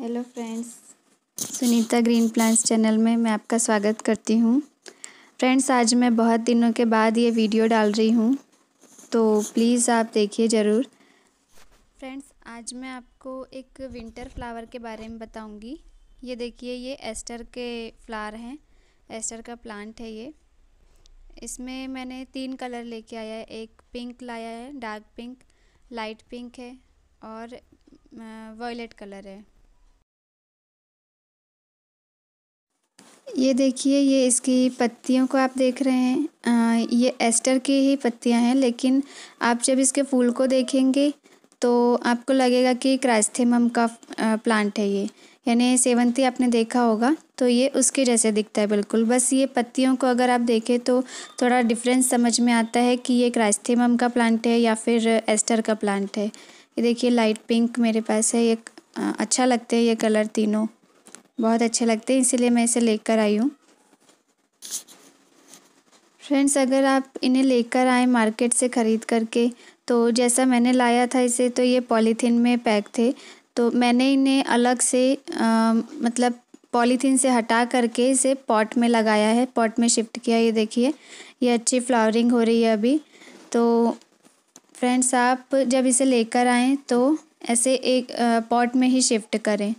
hello friends Sunita green plants channel में मैं आपका स्वागत करती हूँ फ्रेंड्स आज मैं बहुत दिनों के बाद ये वीडियो डाल रही हूँ तो प्लीज़ आप देखिए ज़रूर फ्रेंड्स आज मैं आपको एक विंटर फ्लावर के बारे में बताऊँगी ये देखिए ये एस्टर के फ्लावर हैं एस्टर का प्लांट है ये इसमें मैंने तीन कलर लेके आया है एक पिंक लाया है डार्क पिंक लाइट पिंक है और वॉयलेट कलर है ये देखिए ये इसकी पत्तियों को आप देख रहे हैं आ, ये एस्टर की ही पत्तियां हैं लेकिन आप जब इसके फूल को देखेंगे तो आपको लगेगा कि क्राइस्थेमम का प्लांट है ये यानी सेवंती आपने देखा होगा तो ये उसके जैसे दिखता है बिल्कुल बस ये पत्तियों को अगर आप देखें तो थोड़ा डिफरेंस समझ में आता है कि ये क्राइस्थेमम का प्लांट है या फिर एस्टर का प्लांट है ये देखिए लाइट पिंक मेरे पास है ये अच्छा लगता है ये कलर तीनों बहुत अच्छे लगते हैं इसीलिए मैं इसे लेकर आई हूँ फ्रेंड्स अगर आप इन्हें लेकर आए मार्केट से ख़रीद करके तो जैसा मैंने लाया था इसे तो ये पॉलीथीन में पैक थे तो मैंने इन्हें अलग से आ, मतलब पॉलीथीन से हटा करके इसे पॉट में लगाया है पॉट में शिफ्ट किया ये देखिए ये अच्छी फ्लावरिंग हो रही है अभी तो फ्रेंड्स आप जब इसे लेकर आएँ तो ऐसे एक पॉट में ही शिफ्ट करें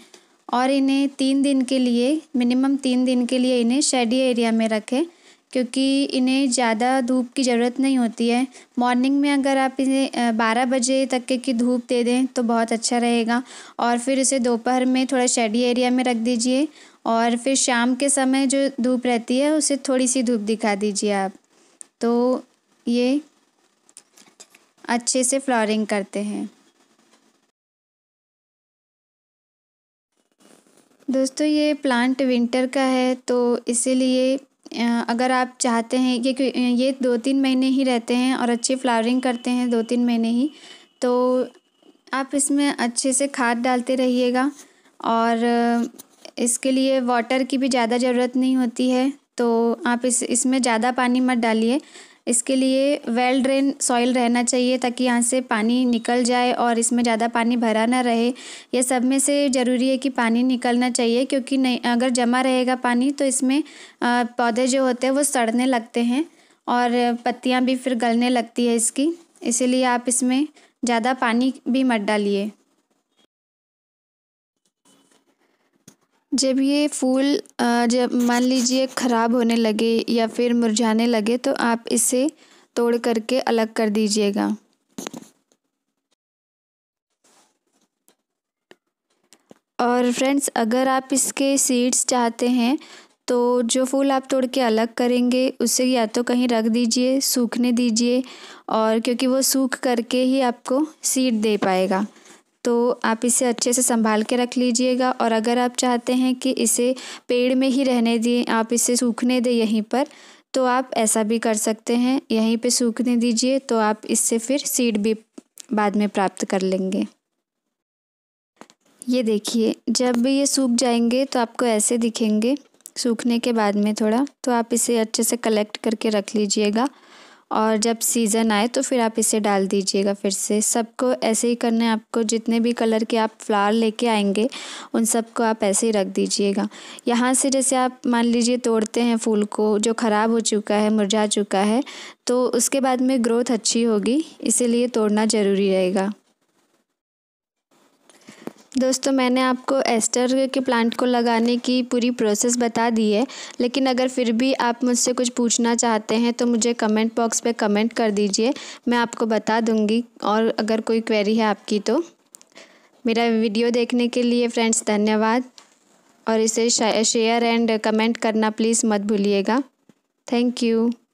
और इन्हें तीन दिन के लिए मिनिमम तीन दिन के लिए इन्हें शेडी एरिया में रखें क्योंकि इन्हें ज़्यादा धूप की ज़रूरत नहीं होती है मॉर्निंग में अगर आप इन्हें बारह बजे तक के की धूप दे दें तो बहुत अच्छा रहेगा और फिर इसे दोपहर में थोड़ा शेडी एरिया में रख दीजिए और फिर शाम के समय जो धूप रहती है उसे थोड़ी सी धूप दिखा दीजिए आप तो ये अच्छे से फ्लॉरिंग करते हैं दोस्तों ये प्लांट विंटर का है तो इसीलिए अगर आप चाहते हैं कि ये दो तीन महीने ही रहते हैं और अच्छी फ्लावरिंग करते हैं दो तीन महीने ही तो आप इसमें अच्छे से खाद डालते रहिएगा और इसके लिए वाटर की भी ज़्यादा ज़रूरत नहीं होती है तो आप इस इसमें ज़्यादा पानी मत डालिए इसके लिए वेल ड्रेन सॉइल रहना चाहिए ताकि यहाँ से पानी निकल जाए और इसमें ज़्यादा पानी भरा ना रहे यह सब में से ज़रूरी है कि पानी निकलना चाहिए क्योंकि नहीं अगर जमा रहेगा पानी तो इसमें पौधे जो होते हैं वो सड़ने लगते हैं और पत्तियाँ भी फिर गलने लगती है इसकी इसीलिए आप इसमें ज़्यादा पानी भी मत डालिए जब ये फूल जब मान लीजिए ख़राब होने लगे या फिर मुरझाने लगे तो आप इसे तोड़ करके अलग कर दीजिएगा और फ्रेंड्स अगर आप इसके सीड्स चाहते हैं तो जो फूल आप तोड़ के अलग करेंगे उसे या तो कहीं रख दीजिए सूखने दीजिए और क्योंकि वो सूख करके ही आपको सीड दे पाएगा तो आप इसे अच्छे से संभाल के रख लीजिएगा और अगर आप चाहते हैं कि इसे पेड़ में ही रहने दिए आप इसे सूखने दें यहीं पर तो आप ऐसा भी कर सकते हैं यहीं पे सूखने दीजिए तो आप इससे फिर सीड भी बाद में प्राप्त कर लेंगे ये देखिए जब भी ये सूख जाएंगे तो आपको ऐसे दिखेंगे सूखने के बाद में थोड़ा तो आप इसे अच्छे से कलेक्ट करके रख लीजिएगा और जब सीज़न आए तो फिर आप इसे डाल दीजिएगा फिर से सबको ऐसे ही करना है आपको जितने भी कलर के आप फ्लावर लेके आएंगे उन सबको आप ऐसे ही रख दीजिएगा यहाँ से जैसे आप मान लीजिए तोड़ते हैं फूल को जो ख़राब हो चुका है मुरझा चुका है तो उसके बाद में ग्रोथ अच्छी होगी इसीलिए तोड़ना ज़रूरी रहेगा दोस्तों मैंने आपको एस्टर के प्लांट को लगाने की पूरी प्रोसेस बता दी है लेकिन अगर फिर भी आप मुझसे कुछ पूछना चाहते हैं तो मुझे कमेंट बॉक्स पे कमेंट कर दीजिए मैं आपको बता दूंगी और अगर कोई क्वेरी है आपकी तो मेरा वीडियो देखने के लिए फ्रेंड्स धन्यवाद और इसे शेयर एंड कमेंट करना प्लीज़ मत भूलिएगा थैंक यू